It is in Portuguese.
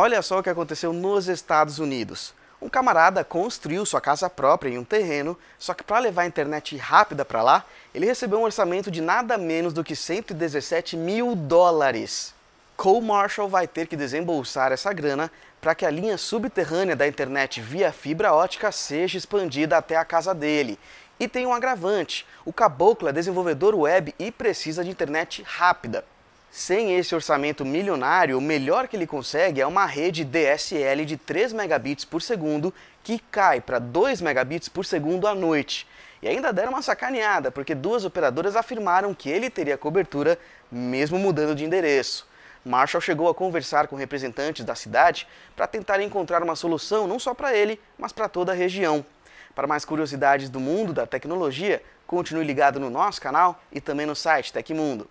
Olha só o que aconteceu nos Estados Unidos. Um camarada construiu sua casa própria em um terreno, só que para levar a internet rápida para lá, ele recebeu um orçamento de nada menos do que 117 mil dólares. Cole Marshall vai ter que desembolsar essa grana para que a linha subterrânea da internet via fibra ótica seja expandida até a casa dele. E tem um agravante: o caboclo é desenvolvedor web e precisa de internet rápida. Sem esse orçamento milionário, o melhor que ele consegue é uma rede DSL de 3 megabits por segundo que cai para 2 megabits por segundo à noite. E ainda deram uma sacaneada, porque duas operadoras afirmaram que ele teria cobertura mesmo mudando de endereço. Marshall chegou a conversar com representantes da cidade para tentar encontrar uma solução não só para ele, mas para toda a região. Para mais curiosidades do mundo da tecnologia, continue ligado no nosso canal e também no site Tecmundo.